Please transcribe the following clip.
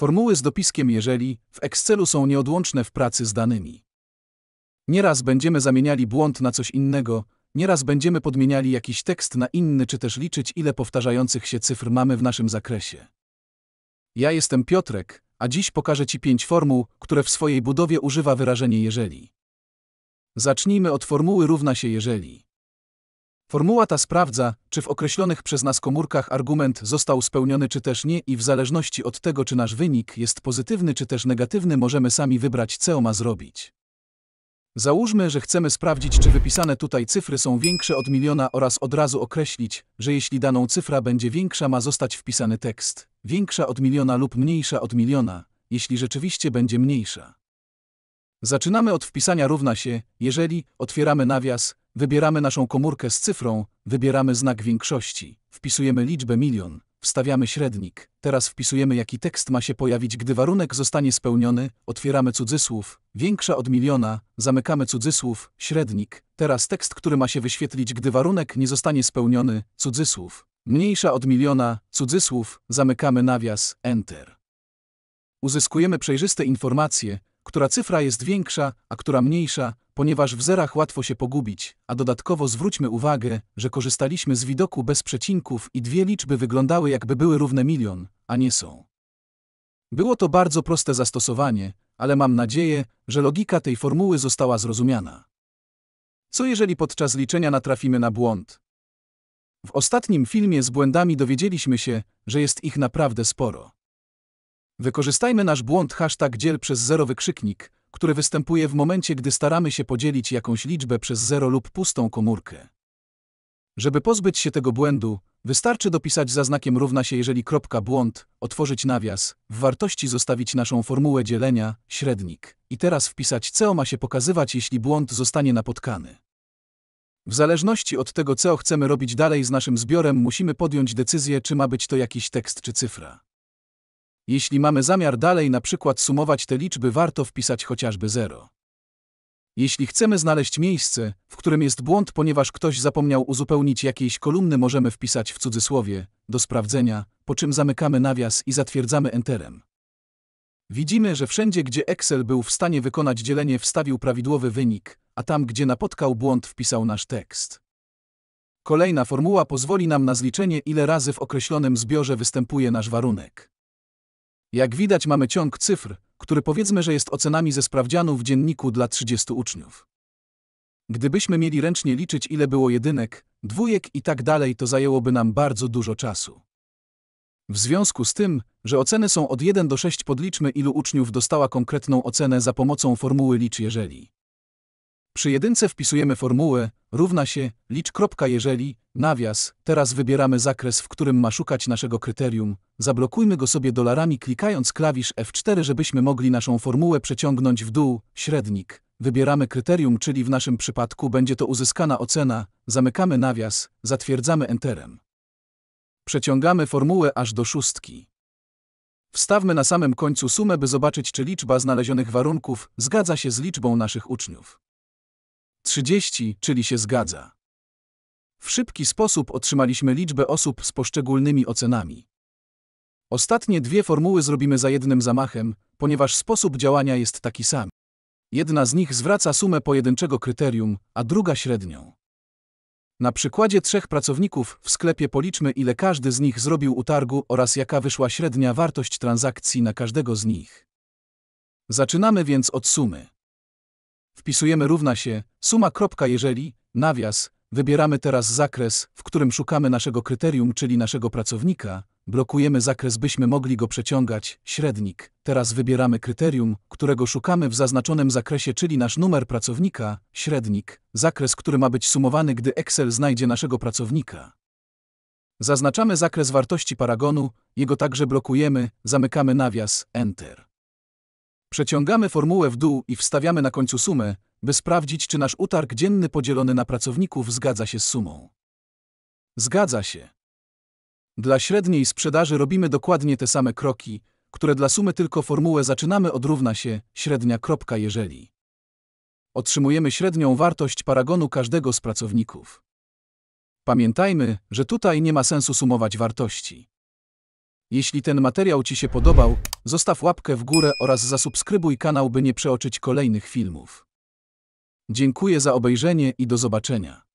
Formuły z dopiskiem jeżeli w Excelu są nieodłączne w pracy z danymi. Nieraz będziemy zamieniali błąd na coś innego, nieraz będziemy podmieniali jakiś tekst na inny czy też liczyć ile powtarzających się cyfr mamy w naszym zakresie. Ja jestem Piotrek, a dziś pokażę Ci pięć formuł, które w swojej budowie używa wyrażenie jeżeli. Zacznijmy od formuły równa się jeżeli. Formuła ta sprawdza, czy w określonych przez nas komórkach argument został spełniony czy też nie i w zależności od tego, czy nasz wynik jest pozytywny czy też negatywny, możemy sami wybrać, co ma zrobić. Załóżmy, że chcemy sprawdzić, czy wypisane tutaj cyfry są większe od miliona oraz od razu określić, że jeśli daną cyfra będzie większa, ma zostać wpisany tekst większa od miliona lub mniejsza od miliona, jeśli rzeczywiście będzie mniejsza. Zaczynamy od wpisania równa się, jeżeli otwieramy nawias, Wybieramy naszą komórkę z cyfrą, wybieramy znak większości, wpisujemy liczbę milion, wstawiamy średnik, teraz wpisujemy jaki tekst ma się pojawić, gdy warunek zostanie spełniony, otwieramy cudzysłów, większa od miliona, zamykamy cudzysłów, średnik, teraz tekst, który ma się wyświetlić, gdy warunek nie zostanie spełniony, cudzysłów, mniejsza od miliona, cudzysłów, zamykamy nawias, enter. Uzyskujemy przejrzyste informacje, która cyfra jest większa, a która mniejsza, ponieważ w zerach łatwo się pogubić, a dodatkowo zwróćmy uwagę, że korzystaliśmy z widoku bez przecinków i dwie liczby wyglądały jakby były równe milion, a nie są. Było to bardzo proste zastosowanie, ale mam nadzieję, że logika tej formuły została zrozumiana. Co jeżeli podczas liczenia natrafimy na błąd? W ostatnim filmie z błędami dowiedzieliśmy się, że jest ich naprawdę sporo. Wykorzystajmy nasz błąd hashtag dziel przez zero wykrzyknik, które występuje w momencie, gdy staramy się podzielić jakąś liczbę przez zero lub pustą komórkę. Żeby pozbyć się tego błędu, wystarczy dopisać za znakiem równa się jeżeli kropka błąd, otworzyć nawias, w wartości zostawić naszą formułę dzielenia, średnik i teraz wpisać co ma się pokazywać jeśli błąd zostanie napotkany. W zależności od tego co chcemy robić dalej z naszym zbiorem musimy podjąć decyzję czy ma być to jakiś tekst czy cyfra. Jeśli mamy zamiar dalej na przykład sumować te liczby, warto wpisać chociażby 0. Jeśli chcemy znaleźć miejsce, w którym jest błąd, ponieważ ktoś zapomniał uzupełnić jakiejś kolumny, możemy wpisać w cudzysłowie do sprawdzenia, po czym zamykamy nawias i zatwierdzamy Enterem. Widzimy, że wszędzie, gdzie Excel był w stanie wykonać dzielenie, wstawił prawidłowy wynik, a tam, gdzie napotkał błąd, wpisał nasz tekst. Kolejna formuła pozwoli nam na zliczenie, ile razy w określonym zbiorze występuje nasz warunek. Jak widać mamy ciąg cyfr, który powiedzmy, że jest ocenami ze sprawdzianu w dzienniku dla 30 uczniów. Gdybyśmy mieli ręcznie liczyć ile było jedynek, dwójek i tak dalej, to zajęłoby nam bardzo dużo czasu. W związku z tym, że oceny są od 1 do 6 podliczmy ilu uczniów dostała konkretną ocenę za pomocą formuły licz jeżeli. Przy jedynce wpisujemy formułę równa się licz. Jeżeli, nawias, teraz wybieramy zakres, w którym ma szukać naszego kryterium. Zablokujmy go sobie dolarami klikając klawisz F4, żebyśmy mogli naszą formułę przeciągnąć w dół, średnik. Wybieramy kryterium, czyli w naszym przypadku będzie to uzyskana ocena, zamykamy nawias, zatwierdzamy Enterem. Przeciągamy formułę aż do szóstki. Wstawmy na samym końcu sumę, by zobaczyć, czy liczba znalezionych warunków zgadza się z liczbą naszych uczniów. 30, czyli się zgadza. W szybki sposób otrzymaliśmy liczbę osób z poszczególnymi ocenami. Ostatnie dwie formuły zrobimy za jednym zamachem, ponieważ sposób działania jest taki sam. Jedna z nich zwraca sumę pojedynczego kryterium, a druga średnią. Na przykładzie trzech pracowników w sklepie policzmy, ile każdy z nich zrobił utargu oraz jaka wyszła średnia wartość transakcji na każdego z nich. Zaczynamy więc od sumy wpisujemy równa się suma kropka jeżeli, nawias, wybieramy teraz zakres, w którym szukamy naszego kryterium, czyli naszego pracownika, blokujemy zakres, byśmy mogli go przeciągać, średnik. Teraz wybieramy kryterium, którego szukamy w zaznaczonym zakresie, czyli nasz numer pracownika, średnik, zakres, który ma być sumowany, gdy Excel znajdzie naszego pracownika. Zaznaczamy zakres wartości paragonu, jego także blokujemy, zamykamy nawias, Enter. Przeciągamy formułę w dół i wstawiamy na końcu sumę, by sprawdzić, czy nasz utarg dzienny podzielony na pracowników zgadza się z sumą. Zgadza się. Dla średniej sprzedaży robimy dokładnie te same kroki, które dla sumy tylko formułę zaczynamy od równa się średnia kropka jeżeli. Otrzymujemy średnią wartość paragonu każdego z pracowników. Pamiętajmy, że tutaj nie ma sensu sumować wartości. Jeśli ten materiał Ci się podobał, zostaw łapkę w górę oraz zasubskrybuj kanał, by nie przeoczyć kolejnych filmów. Dziękuję za obejrzenie i do zobaczenia.